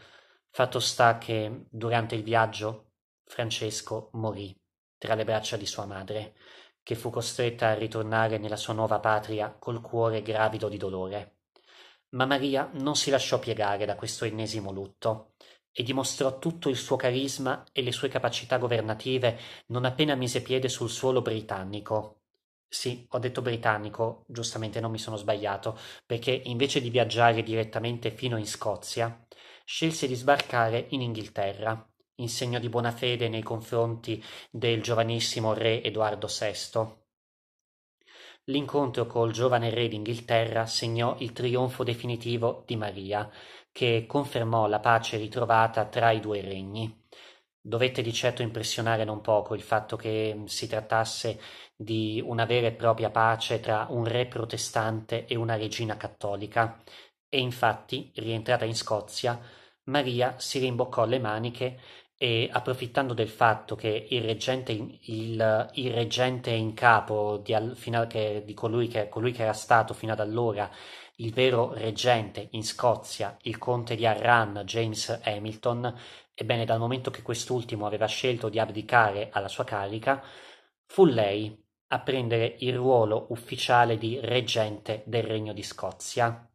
Fatto sta che, durante il viaggio, Francesco morì tra le braccia di sua madre, che fu costretta a ritornare nella sua nuova patria col cuore gravido di dolore. Ma Maria non si lasciò piegare da questo ennesimo lutto e dimostrò tutto il suo carisma e le sue capacità governative non appena mise piede sul suolo britannico. Sì, ho detto britannico, giustamente non mi sono sbagliato, perché invece di viaggiare direttamente fino in Scozia, scelse di sbarcare in Inghilterra, in segno di buona fede nei confronti del giovanissimo re Edoardo VI. L'incontro col giovane re d'Inghilterra segnò il trionfo definitivo di Maria, che confermò la pace ritrovata tra i due regni. Dovette di certo impressionare non poco il fatto che mm, si trattasse di una vera e propria pace tra un re protestante e una regina cattolica, e infatti, rientrata in Scozia, Maria si rimboccò le maniche e approfittando del fatto che il reggente, il, il reggente in capo di, al, che, di colui, che, colui, che, era stato fino ad allora il vero reggente in Scozia, il conte di Arran James Hamilton, ebbene dal momento che quest'ultimo aveva scelto di abdicare alla sua carica, fu lei a prendere il ruolo ufficiale di reggente del Regno di Scozia.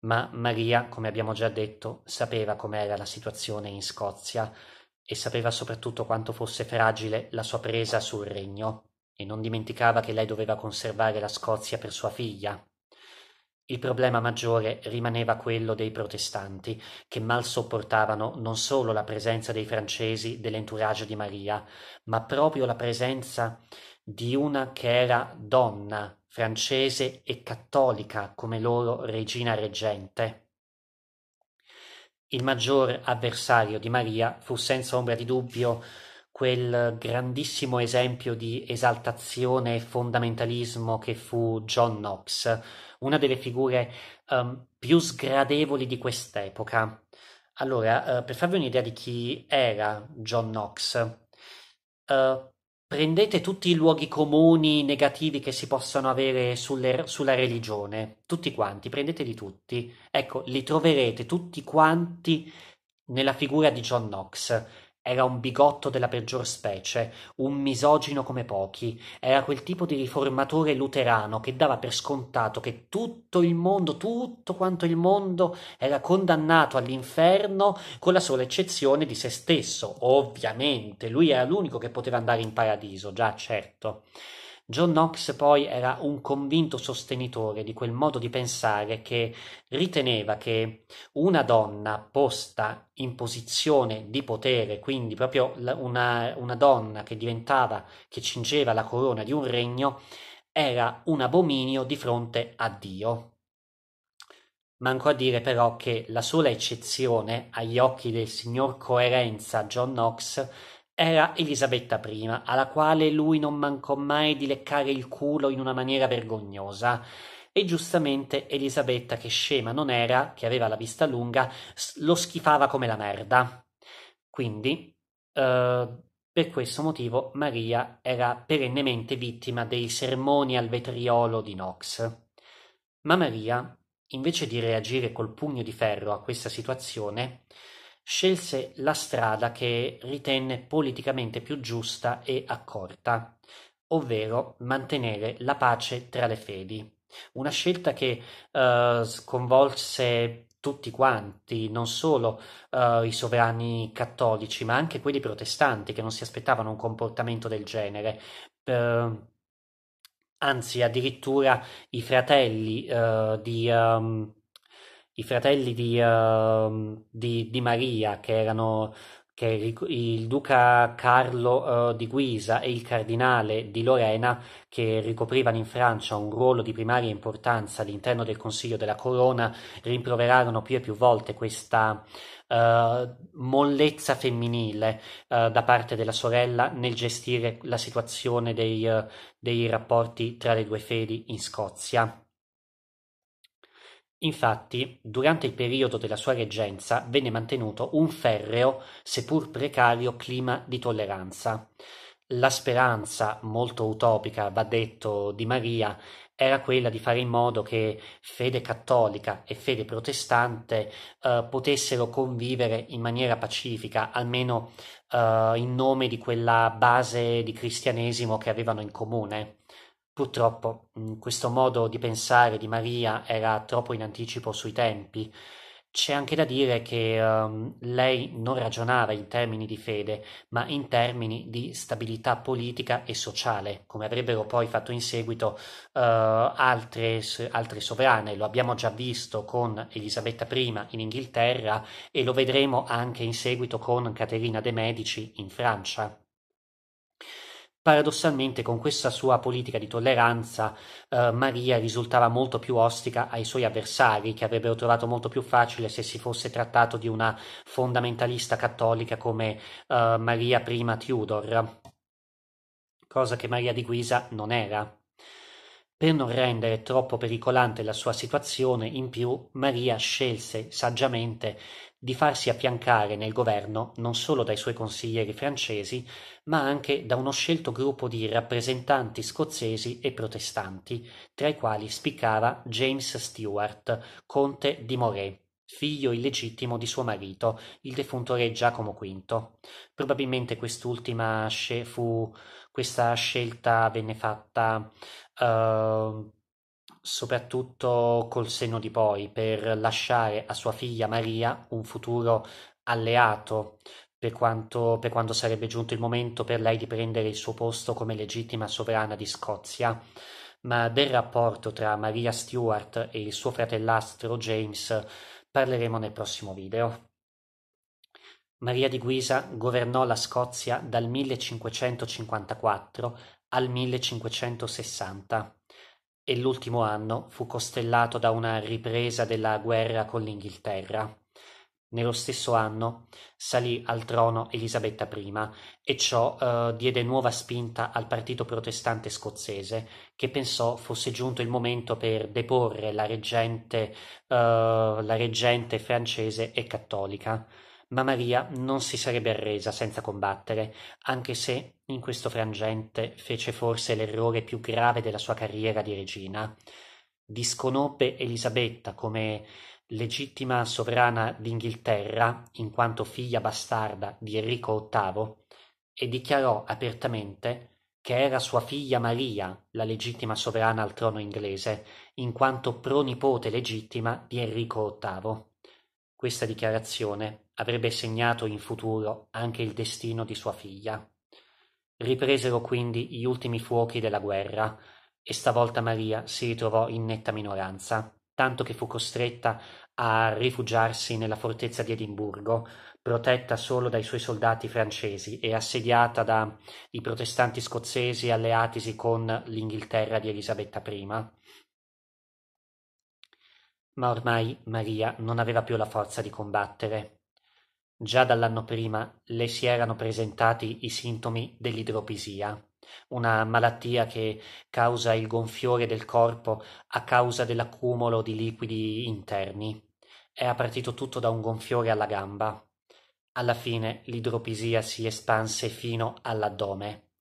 Ma Maria, come abbiamo già detto, sapeva com'era la situazione in Scozia e sapeva soprattutto quanto fosse fragile la sua presa sul regno, e non dimenticava che lei doveva conservare la Scozia per sua figlia, il problema maggiore rimaneva quello dei protestanti, che mal sopportavano non solo la presenza dei francesi dell'entourage di Maria, ma proprio la presenza di una che era donna, francese e cattolica come loro regina reggente. Il maggior avversario di Maria fu senza ombra di dubbio quel grandissimo esempio di esaltazione e fondamentalismo che fu John Knox, una delle figure um, più sgradevoli di quest'epoca. Allora, uh, per farvi un'idea di chi era John Knox, uh, prendete tutti i luoghi comuni negativi che si possono avere sulle, sulla religione, tutti quanti, prendeteli tutti. Ecco, li troverete tutti quanti nella figura di John Knox era un bigotto della peggior specie, un misogino come pochi, era quel tipo di riformatore luterano che dava per scontato che tutto il mondo, tutto quanto il mondo era condannato all'inferno con la sola eccezione di se stesso. Ovviamente, lui era l'unico che poteva andare in paradiso, già certo. John Knox poi era un convinto sostenitore di quel modo di pensare che riteneva che una donna posta in posizione di potere, quindi proprio una, una donna che diventava, che cingeva la corona di un regno, era un abominio di fronte a Dio. Manco a dire però che la sola eccezione agli occhi del signor Coerenza John Knox era Elisabetta I, alla quale lui non mancò mai di leccare il culo in una maniera vergognosa. E giustamente Elisabetta, che scema non era, che aveva la vista lunga, lo schifava come la merda. Quindi, eh, per questo motivo, Maria era perennemente vittima dei sermoni al vetriolo di Knox. Ma Maria, invece di reagire col pugno di ferro a questa situazione, scelse la strada che ritenne politicamente più giusta e accorta, ovvero mantenere la pace tra le fedi. Una scelta che eh, sconvolse tutti quanti, non solo eh, i sovrani cattolici, ma anche quelli protestanti che non si aspettavano un comportamento del genere. Eh, anzi, addirittura i fratelli eh, di um, i fratelli di, uh, di, di, Maria, che erano che il duca Carlo uh, di Guisa e il cardinale di Lorena, che ricoprivano in Francia un ruolo di primaria importanza all'interno del Consiglio della Corona, rimproverarono più e più volte questa uh, mollezza femminile eh, da parte della sorella nel gestire la situazione dei, dei rapporti tra le due fedi in Scozia. Infatti, durante il periodo della sua reggenza venne mantenuto un ferreo, seppur precario, clima di tolleranza. La speranza, molto utopica, va detto, di Maria era quella di fare in modo che fede cattolica e fede protestante eh, potessero convivere in maniera pacifica, almeno eh, in nome di quella base di cristianesimo che avevano in comune. Purtroppo mm, questo modo di pensare di Maria era troppo in anticipo sui tempi. C'è anche da dire che um, lei non ragionava in termini di fede, ma in termini di stabilità politica e sociale, come avrebbero poi fatto in seguito uh, altre, altre sovrane. Lo abbiamo già visto con Elisabetta I in Inghilterra e lo vedremo anche in seguito con Caterina de' Medici in Francia. Paradossalmente, con questa sua politica di tolleranza, eh, Maria risultava molto più ostica ai suoi avversari, che avrebbero trovato molto più facile se si fosse trattato di una fondamentalista cattolica come eh, Maria I Tudor, cosa che Maria di Guisa non era. Per non rendere troppo pericolante la sua situazione, in più, Maria scelse saggiamente di farsi affiancare nel governo non solo dai suoi consiglieri francesi, ma anche da uno scelto gruppo di rappresentanti scozzesi e protestanti, tra i quali spiccava James Stewart, conte di Moray figlio illegittimo di suo marito, il defunto re Giacomo V. Probabilmente quest'ultima sce- fu, questa scelta venne fatta uh, soprattutto col senno di poi, per lasciare a sua figlia Maria un futuro alleato, per quanto, per quando sarebbe giunto il momento per lei di prendere il suo posto come legittima sovrana di Scozia. Ma del rapporto tra Maria Stuart e il suo fratellastro James parleremo nel prossimo video. Maria di Guisa governò la Scozia dal 1554 al 1560 e l'ultimo anno fu costellato da una ripresa della guerra con l'Inghilterra. Nello stesso anno salì al trono Elisabetta I e ciò eh, diede nuova spinta al partito protestante scozzese che pensò fosse giunto il momento per deporre la reggente, eh, la reggente francese e cattolica. Ma Maria non si sarebbe arresa senza combattere, anche se in questo frangente fece forse l'errore più grave della sua carriera di regina. Disconobbe Elisabetta come legittima sovrana d'Inghilterra, in quanto figlia bastarda di Enrico VIII, e dichiarò apertamente che era sua figlia Maria la legittima sovrana al trono inglese, in quanto pronipote legittima di Enrico VIII. Questa dichiarazione avrebbe segnato in futuro anche il destino di sua figlia. Ripresero quindi gli ultimi fuochi della guerra e stavolta Maria si ritrovò in netta minoranza, tanto che fu costretta a rifugiarsi nella fortezza di Edimburgo, protetta solo dai suoi soldati francesi e assediata dai protestanti scozzesi alleatisi con l'Inghilterra di Elisabetta I. Ma ormai Maria non aveva più la forza di combattere Già dall'anno prima le si erano presentati i sintomi dell'idropisia, una malattia che causa il gonfiore del corpo a causa dell'accumulo di liquidi interni. Era partito tutto da un gonfiore alla gamba. Alla fine l'idropisia si espanse fino all'addome.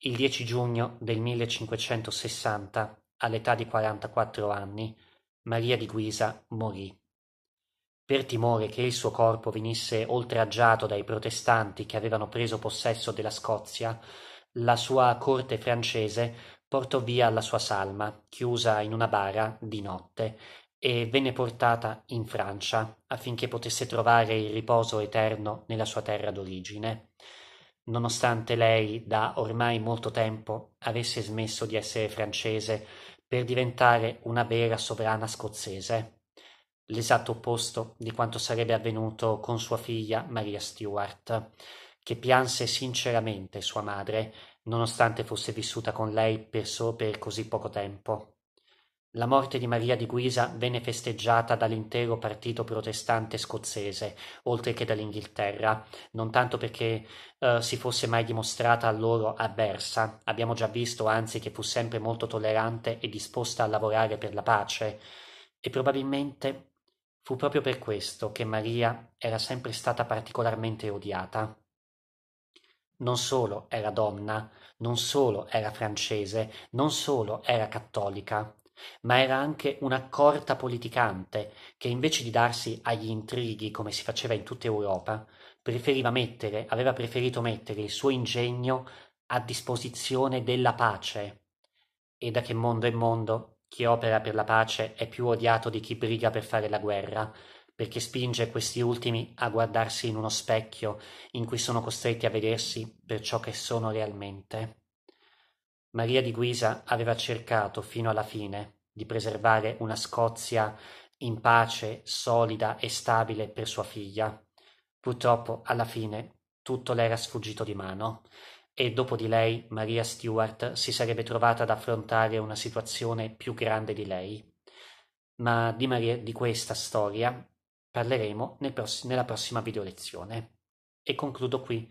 Il 10 giugno del 1560, all'età di 44 anni, Maria di Guisa morì. Per timore che il suo corpo venisse oltraggiato dai protestanti che avevano preso possesso della Scozia, la sua corte francese portò via la sua salma, chiusa in una bara di notte, e venne portata in Francia affinché potesse trovare il riposo eterno nella sua terra d'origine. Nonostante lei da ormai molto tempo avesse smesso di essere francese per diventare una vera sovrana scozzese l'esatto opposto di quanto sarebbe avvenuto con sua figlia Maria Stuart, che pianse sinceramente sua madre, nonostante fosse vissuta con lei per, so- per così poco tempo. La morte di Maria di Guisa venne festeggiata dall'intero partito protestante scozzese, oltre che dall'Inghilterra, non tanto perché eh, si fosse mai dimostrata a loro avversa, abbiamo già visto anzi che fu sempre molto tollerante e disposta a lavorare per la pace, e probabilmente Fu proprio per questo che Maria era sempre stata particolarmente odiata. Non solo era donna, non solo era francese, non solo era cattolica, ma era anche un'accorta politicante che invece di darsi agli intrighi come si faceva in tutta Europa, preferiva mettere, aveva preferito mettere il suo ingegno a disposizione della pace. E da che mondo è mondo chi opera per la pace è più odiato di chi briga per fare la guerra, perché spinge questi ultimi a guardarsi in uno specchio in cui sono costretti a vedersi per ciò che sono realmente. Maria di Guisa aveva cercato fino alla fine di preservare una Scozia in pace, solida e stabile per sua figlia. Purtroppo alla fine tutto le era sfuggito di mano e dopo di lei Maria Stewart si sarebbe trovata ad affrontare una situazione più grande di lei. Ma di, Maria, di questa storia parleremo nel pross- nella prossima video lezione. E concludo qui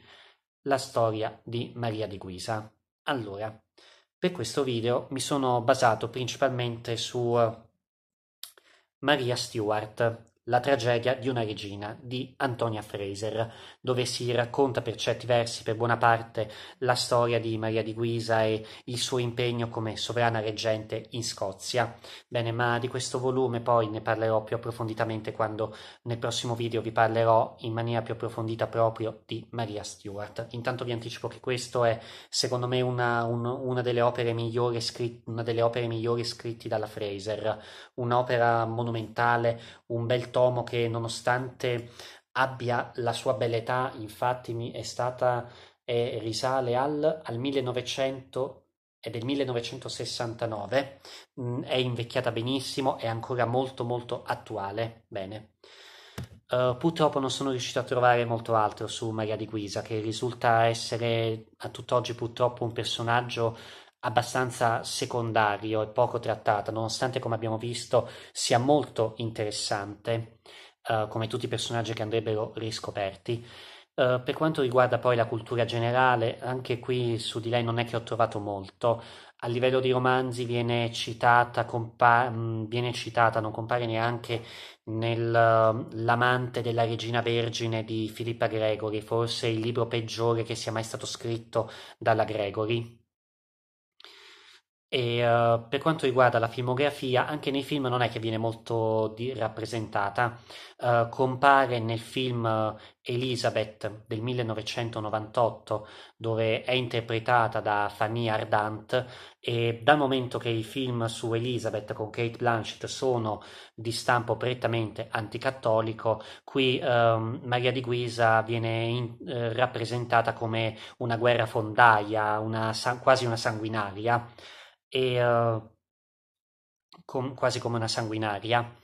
la storia di Maria di Guisa. Allora, per questo video mi sono basato principalmente su eh, Maria Stewart, la tragedia di una regina di Antonia Fraser, dove si racconta per certi versi, per buona parte, la storia di Maria di Guisa e il suo impegno come sovrana reggente in Scozia. Bene, ma di questo volume poi ne parlerò più approfonditamente quando nel prossimo video vi parlerò in maniera più approfondita proprio di Maria Stuart. Intanto vi anticipo che questo è, secondo me, una, un, una delle opere migliori scritte, una delle opere migliori scritte dalla Fraser, un'opera monumentale, un bel tocco tomo che nonostante abbia la sua bella età, infatti è stata, eh, risale al, al 1900 è del 1969, mh, mm, è invecchiata benissimo, è ancora molto molto attuale, bene. Uh, purtroppo non sono riuscito a trovare molto altro su Maria di Guisa, che risulta essere a tutt'oggi purtroppo un personaggio abbastanza secondario e poco trattata, nonostante come abbiamo visto sia molto interessante, uh, come tutti i personaggi che andrebbero riscoperti. Uh, per quanto riguarda poi la cultura generale, anche qui su di lei non è che ho trovato molto. A livello di romanzi viene citata, compa- mm, viene citata non compare neanche nell'amante eh, della regina vergine di Filippa Gregory, forse il libro peggiore che sia mai stato scritto dalla Gregory e eh, per quanto riguarda la filmografia, anche nei film non è che viene molto rappresentata. Eh, compare nel film eh, Elizabeth del 1998, dove è interpretata da Fanny Ardant, e dal momento che i film su Elizabeth con Kate Blanchett sono di stampo prettamente anticattolico, qui eh, Maria di Guisa viene in- eh, rappresentata come una guerra fondaia, una quasi una sanguinaria e, uh, com- quasi come una sanguinaria.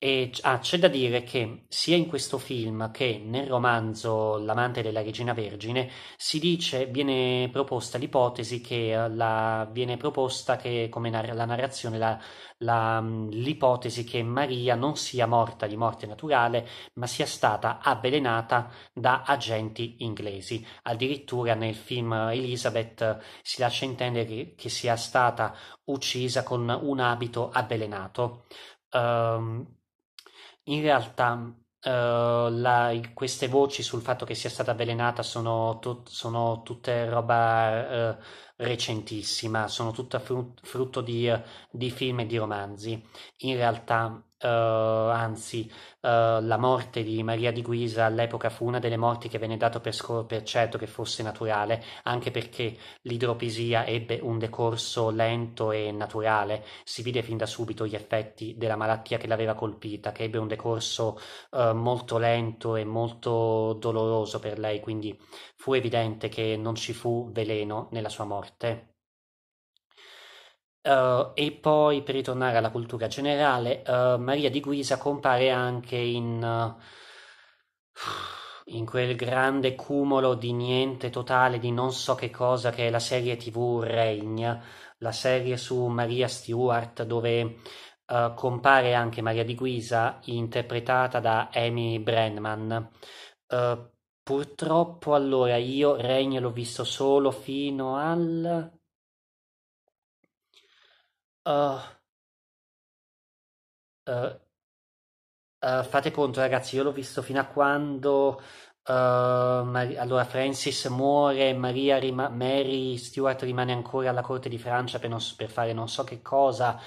E ah, c'è da dire che sia in questo film che nel romanzo L'amante della regina vergine si dice, viene proposta l'ipotesi che eh, la, viene proposta che, come nar- la narrazione, la, la, mm, l'ipotesi che Maria non sia morta di morte naturale, ma sia stata avvelenata da agenti inglesi. Addirittura nel film Elizabeth eh, si lascia intendere che sia stata uccisa con un abito avvelenato. Um, in realtà Uh, la, queste voci sul fatto che sia stata avvelenata sono, tu, sono tutte roba uh, recentissima, sono tutta frutto di, di film e di romanzi. In realtà, uh, anzi, uh, la morte di Maria di Guisa all'epoca fu una delle morti che venne dato per, scor- per certo che fosse naturale, anche perché l'idropisia ebbe un decorso lento e naturale. Si vide fin da subito gli effetti della malattia che l'aveva colpita, che ebbe un decorso uh, molto lento e molto doloroso per lei, quindi fu evidente che non ci fu veleno nella sua morte. Uh, e poi, per ritornare alla cultura generale, uh, Maria di Guisa compare anche in, uh, in quel grande cumulo di niente totale, di non so che cosa, che è la serie TV Regna, la serie su Maria Stewart, dove Uh, compare anche Maria di Guisa, interpretata da Amy Brennan. Uh, Purtroppo allora io Regno l'ho visto solo fino al... Uh, uh, uh, fate conto ragazzi, io l'ho visto fino a quando uh, Mar- allora Francis muore, Maria rima- Mary Stuart rimane ancora alla corte di Francia per, non- per fare non so che cosa,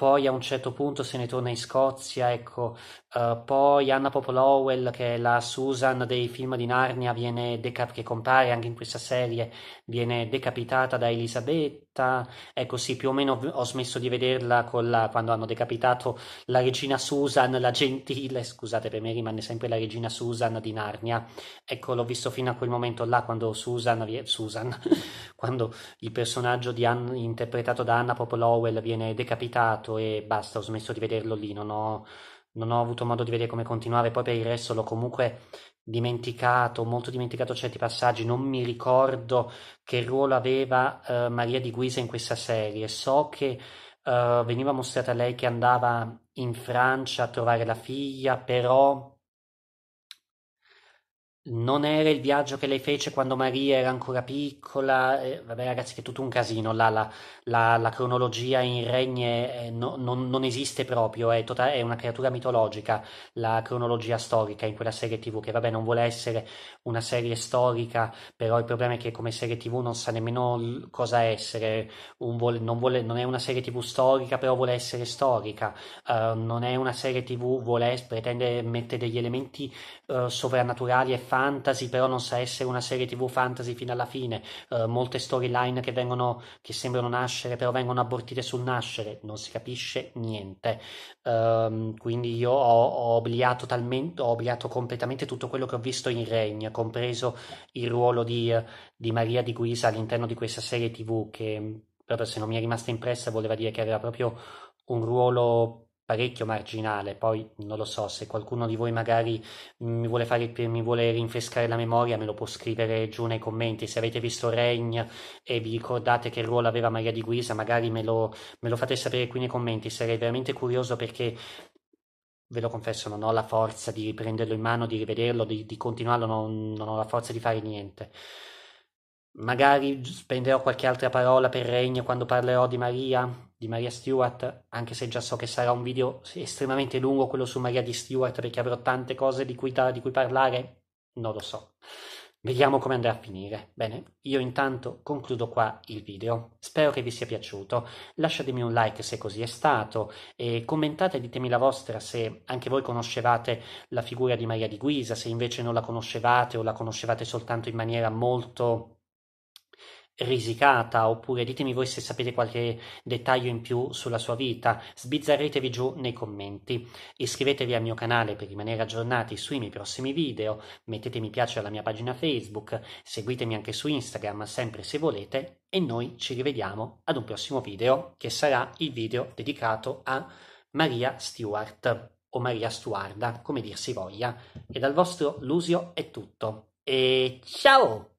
poi a un certo punto se ne torna in Scozia, ecco, uh, poi Anna Popolowell, che è la Susan dei film di Narnia, decap- che compare anche in questa serie, viene decapitata da Elisabetta, ecco sì, più o meno ho smesso di vederla la, quando hanno decapitato la regina Susan, la gentile, scusate per me rimane sempre la regina Susan di Narnia, ecco l'ho visto fino a quel momento là quando Susan, Susan quando il personaggio Anna, interpretato da Anna Popolowell viene decapitato, iniziato e basta, ho smesso di vederlo lì, non ho, non ho avuto modo di vedere come continuare, poi per il resto l'ho comunque dimenticato, molto dimenticato certi passaggi, non mi ricordo che ruolo aveva eh, Maria di Guisa in questa serie, so che eh, veniva mostrata lei che andava in Francia a trovare la figlia, però non era il viaggio che lei fece quando Maria era ancora piccola, eh, vabbè ragazzi che è tutto un casino, là, la, la, la, cronologia in Regne eh, no, non, non, esiste proprio, è, tota-, è, una creatura mitologica la cronologia storica in quella serie tv che vabbè non vuole essere una serie storica, però il problema è che come serie tv non sa nemmeno cosa essere, vuole, non, vuole, non, è una serie tv storica però vuole essere storica, uh, non è una serie tv, vuole, pretende mettere degli elementi uh, sovrannaturali e fantastici fantasy, però non sa essere una serie TV fantasy fino alla fine, uh, molte storyline che, vengono, che sembrano nascere, però vengono abortite sul nascere, non si capisce niente. Um, quindi io ho, ho, obliato talmente, ho obliato completamente tutto quello che ho visto in Regn, compreso il ruolo di, di Maria di Guisa all'interno di questa serie TV che proprio se non mi è rimasta impressa voleva dire che aveva proprio un ruolo parecchio marginale, poi non lo so, se qualcuno di voi magari mi vuole, fare, mi vuole rinfrescare la memoria me lo può scrivere giù nei commenti, se avete visto Regn e vi ricordate che ruolo aveva Maria di Guisa magari me lo, me lo fate sapere qui nei commenti, sarei veramente curioso perché ve lo confesso, non ho la forza di riprenderlo in mano, di rivederlo, di, di continuarlo, non, non, ho la forza di fare niente. Magari spenderò qualche altra parola per Regno quando parlerò di Maria, di Maria Stewart, anche se già so che sarà un video estremamente lungo quello su Maria di Stewart perché avrò tante cose di cui, di cui parlare, non lo so. Vediamo come andrà a finire. Bene, io intanto concludo qua il video. Spero che vi sia piaciuto. Lasciatemi un like se così è stato e commentate, ditemi la vostra se anche voi conoscevate la figura di Maria di Guisa, se invece non la conoscevate o la conoscevate soltanto in maniera molto risicata oppure ditemi voi se sapete qualche dettaglio in più sulla sua vita, sbizzarretevi giù nei commenti, iscrivetevi al mio canale per rimanere aggiornati sui miei prossimi video, mettete mi piace alla mia pagina Facebook, seguitemi anche su Instagram sempre se volete e noi ci rivediamo ad un prossimo video che sarà il video dedicato a Maria Stewart o Maria Stuarda, come dir si voglia. E dal vostro Lusio è tutto e ciao!